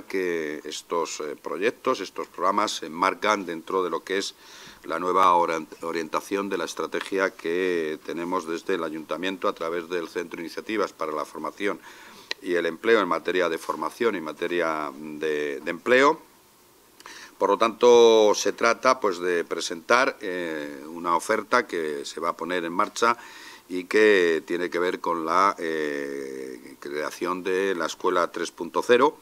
que estos eh, proyectos, estos programas se enmarcan dentro de lo que es la nueva orientación de la estrategia que tenemos desde el Ayuntamiento a través del Centro de Iniciativas para la Formación y el Empleo en materia de formación y materia de, empleo. Por lo tanto, se trata pues, de presentar eh, una oferta que se va a poner en marcha y que tiene que ver con la eh, creación de la Escuela 3.0,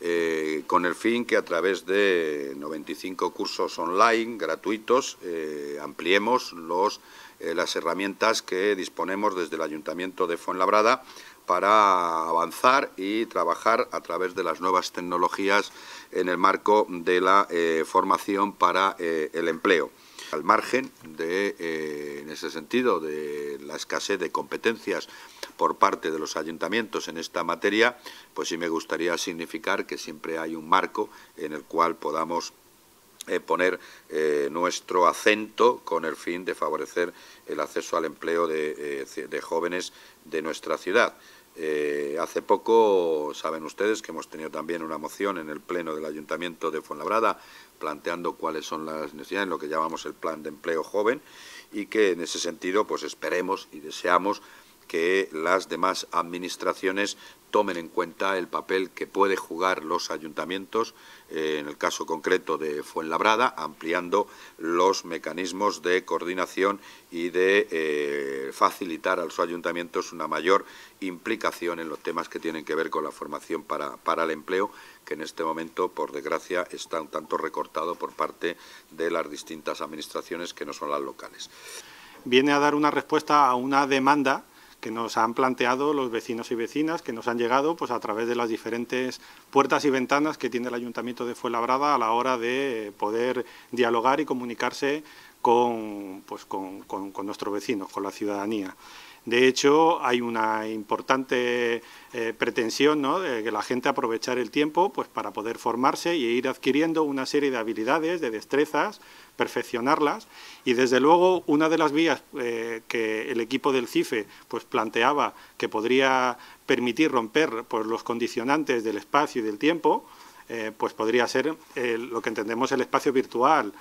eh, con el fin que a través de 95 cursos online gratuitos eh, ampliemos los, eh, las herramientas que disponemos desde el Ayuntamiento de Fuenlabrada para avanzar y trabajar a través de las nuevas tecnologías en el marco de la formación para el empleo. Al margen de, eh, en ese sentido, de la escasez de competencias por parte de los ayuntamientos en esta materia, pues sí me gustaría significar que siempre hay un marco en el cual podamos eh, poner eh, nuestro acento con el fin de favorecer el acceso al empleo de jóvenes de nuestra ciudad. Eh, hace poco saben ustedes que hemos tenido también una moción en el Pleno del Ayuntamiento de Fuenlabrada planteando cuáles son las necesidades, en lo que llamamos el plan de empleo joven, y que en ese sentido pues esperemos y deseamos que las demás administraciones tomen en cuenta el papel que puede jugar los ayuntamientos, eh, en el caso concreto de Fuenlabrada, ampliando los mecanismos de coordinación y de eh, facilitar a los ayuntamientos una mayor implicación en los temas que tienen que ver con la formación para, para el empleo, que en este momento, por desgracia, está un tanto recortado por parte de las distintas administraciones que no son las locales. Viene a dar una respuesta a una demanda que nos han planteado los vecinos y vecinas, que nos han llegado pues, a través de las diferentes puertas y ventanas que tiene el Ayuntamiento de Fuenlabrada a la hora de poder dialogar y comunicarse con, pues, con nuestros vecinos, con la ciudadanía. De hecho, hay una importante eh, pretensión de que la gente aprovechar el tiempo pues, para poder formarse y ir adquiriendo una serie de habilidades, de destrezas, perfeccionarlas. Y desde luego, una de las vías eh, que el equipo del CIFE pues, planteaba que podría permitir romper pues, los condicionantes del espacio y del tiempo, eh, pues podría ser lo que entendemos el espacio virtual,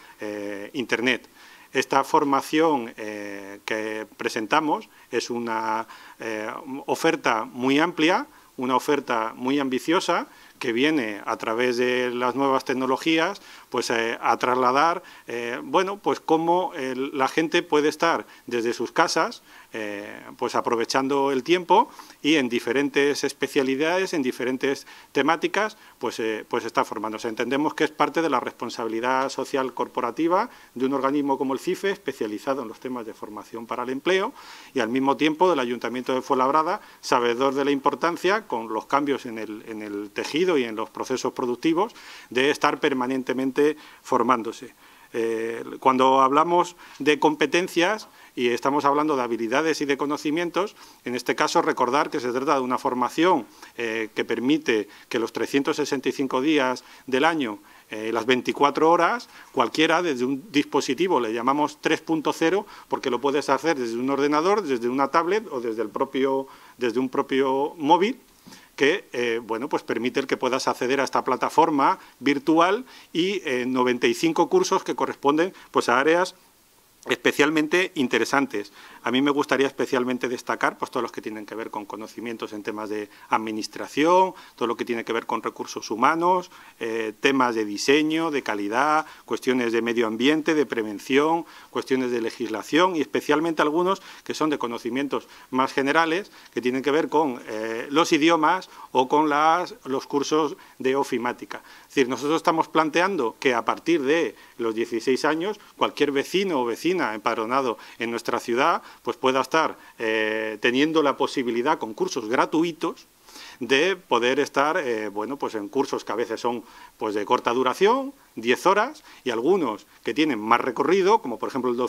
Internet. Esta formación eh, que presentamos es una eh, oferta muy amplia, una oferta muy ambiciosa que viene a través de las nuevas tecnologías, pues eh, a trasladar, eh, bueno, pues cómo eh, la gente puede estar desde sus casas, pues aprovechando el tiempo y en diferentes especialidades, en diferentes temáticas, pues, pues está formándose. Entendemos que es parte de la responsabilidad social corporativa de un organismo como el CIFE, especializado en los temas de formación para el empleo, y al mismo tiempo del Ayuntamiento de Fuenlabrada, sabedor de la importancia, con los cambios en el tejido y en los procesos productivos de estar permanentemente formándose. Eh, cuando hablamos de competencias y estamos hablando de habilidades y de conocimientos, en este caso recordar que se trata de una formación eh, que permite que los 365 días del año, eh, las 24 horas, cualquiera desde un dispositivo, le llamamos 3.0, porque lo puedes hacer desde un ordenador, desde una tablet o desde, el propio, desde un propio móvil, que eh, bueno, pues permite que puedas acceder a esta plataforma virtual y 95 eh, cursos que corresponden pues, a áreas especialmente interesantes. A mí me gustaría especialmente destacar pues, todos los que tienen que ver con conocimientos en temas de administración, todo lo que tiene que ver con recursos humanos, eh, temas de diseño, de calidad, cuestiones de medio ambiente, de prevención, cuestiones de legislación y especialmente algunos que son de conocimientos más generales que tienen que ver con eh, los idiomas o con las, los cursos de ofimática. Es decir, nosotros estamos planteando que a partir de los 16 años cualquier vecino o vecina en nuestra ciudad, pues pueda estar eh, teniendo la posibilidad con cursos gratuitos de poder estar eh, bueno, pues en cursos que a veces son pues, de corta duración, 10 horas y algunos que tienen más recorrido, como por ejemplo el de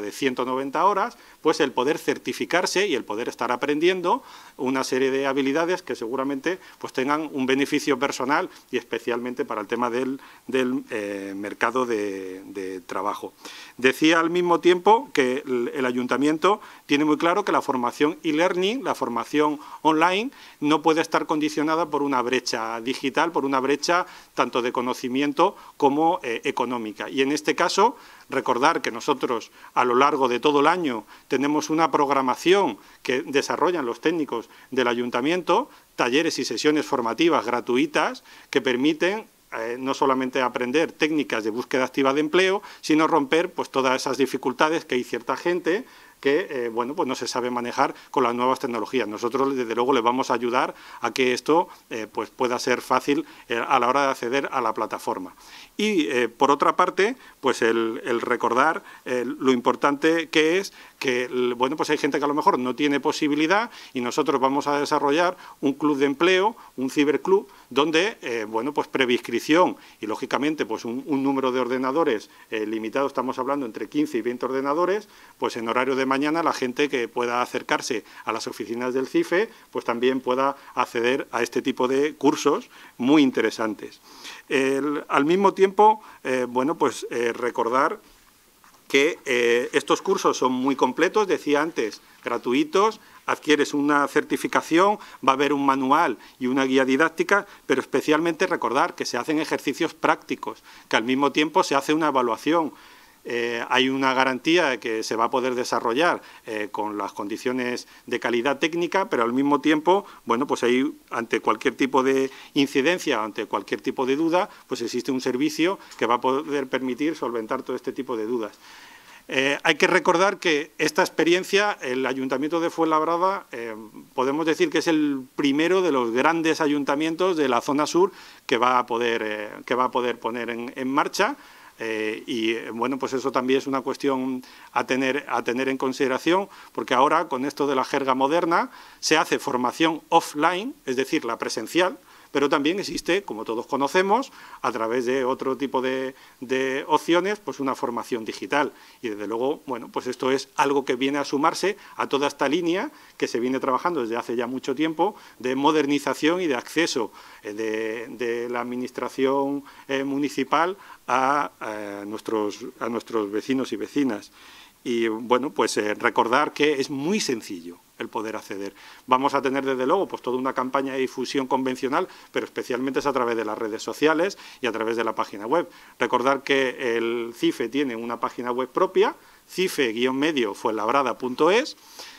de 190 horas, pues el poder certificarse y el poder estar aprendiendo una serie de habilidades que seguramente pues tengan un beneficio personal y especialmente para el tema del, eh, mercado de, trabajo. Decía al mismo tiempo que el ayuntamiento tiene muy claro que la formación e-learning, la formación online, no puede estar condicionada por una brecha digital, por una brecha tanto de conocimiento como eh, económica. Y en este caso, recordar que nosotros a lo largo de todo el año tenemos una programación que desarrollan los técnicos del ayuntamiento, talleres y sesiones formativas gratuitas que permiten eh, no solamente aprender técnicas de búsqueda activa de empleo, sino romper pues, todas esas dificultades que hay cierta gente que eh, bueno, pues no se sabe manejar con las nuevas tecnologías. Nosotros, desde luego, les vamos a ayudar a que esto eh, pues pueda ser fácil eh, a la hora de acceder a la plataforma. Y, por otra parte, pues el, el recordar lo importante que es que, bueno, pues hay gente que a lo mejor no tiene posibilidad y nosotros vamos a desarrollar un club de empleo, un ciberclub, donde, eh, bueno, pues previscripción y, lógicamente, pues un, número de ordenadores eh, limitado, estamos hablando entre 15 y 20 ordenadores, pues en horario de mañana la gente que pueda acercarse a las oficinas del CIFE, pues también pueda acceder a este tipo de cursos muy interesantes. al mismo tiempo, eh, bueno, pues recordar que estos cursos son muy completos, decía antes, gratuitos, adquieres una certificación, va a haber un manual y una guía didáctica, pero especialmente recordar que se hacen ejercicios prácticos, que al mismo tiempo se hace una evaluación. Eh, hay una garantía de que se va a poder desarrollar eh, con las condiciones de calidad técnica, pero al mismo tiempo, bueno, pues ahí ante cualquier tipo de incidencia, ante cualquier tipo de duda, pues existe un servicio que va a poder permitir solventar todo este tipo de dudas. Eh, hay que recordar que esta experiencia, el Ayuntamiento de Fuenlabrada, eh, podemos decir que es el primero de los grandes ayuntamientos de la zona sur que va a poder, eh, poner en, marcha. y bueno, pues eso también es una cuestión a tener, a tener en consideración, porque ahora con esto de la jerga moderna se hace formación offline, es decir, la presencial, pero también existe, como todos conocemos, a través de otro tipo de, opciones, pues una formación digital. Y desde luego, bueno, pues esto es algo que viene a sumarse a toda esta línea que se viene trabajando desde hace ya mucho tiempo de modernización y de acceso eh, de, la administración eh, municipal eh, a, nuestros, vecinos y vecinas. Y bueno, pues recordar que es muy sencillo poder acceder. Vamos a tener, desde luego, pues toda una campaña de difusión convencional, pero especialmente es a través de las redes sociales y a través de la página web. Recordar que el CIFE tiene una página web propia, cife-medio fuenlabrada.es,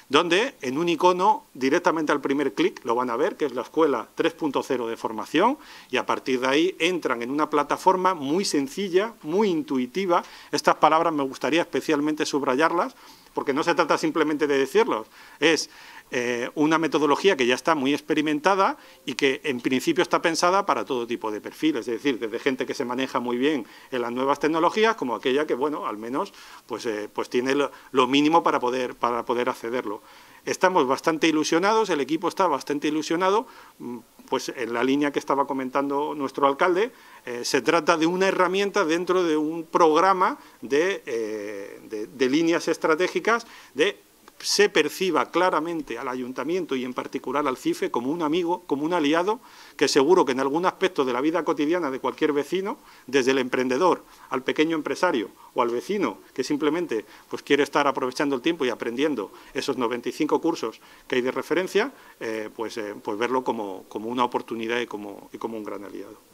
donde en un icono directamente al primer clic lo van a ver, que es la escuela 3.0 de formación, y a partir de ahí entran en una plataforma muy sencilla, muy intuitiva. Estas palabras me gustaría especialmente subrayarlas porque no se trata simplemente de decirlo, es eh, una metodología que ya está muy experimentada y que en principio está pensada para todo tipo de perfiles, es decir, desde gente que se maneja muy bien en las nuevas tecnologías como aquella que, bueno, al menos pues, eh, pues tiene lo, mínimo para poder, para poder accederlo. Estamos bastante ilusionados, el equipo está bastante ilusionado mm, pues en la línea que estaba comentando nuestro alcalde, eh, se trata de una herramienta dentro de un programa de eh, líneas estratégicas de se perciba claramente al ayuntamiento y en particular al CIFE como un amigo, como un aliado, que seguro que en algún aspecto de la vida cotidiana de cualquier vecino, desde el emprendedor al pequeño empresario o al vecino que simplemente pues, quiere estar aprovechando el tiempo y aprendiendo esos 95 cursos que hay de referencia, eh, pues, eh, pues, verlo como, una oportunidad y como un gran aliado.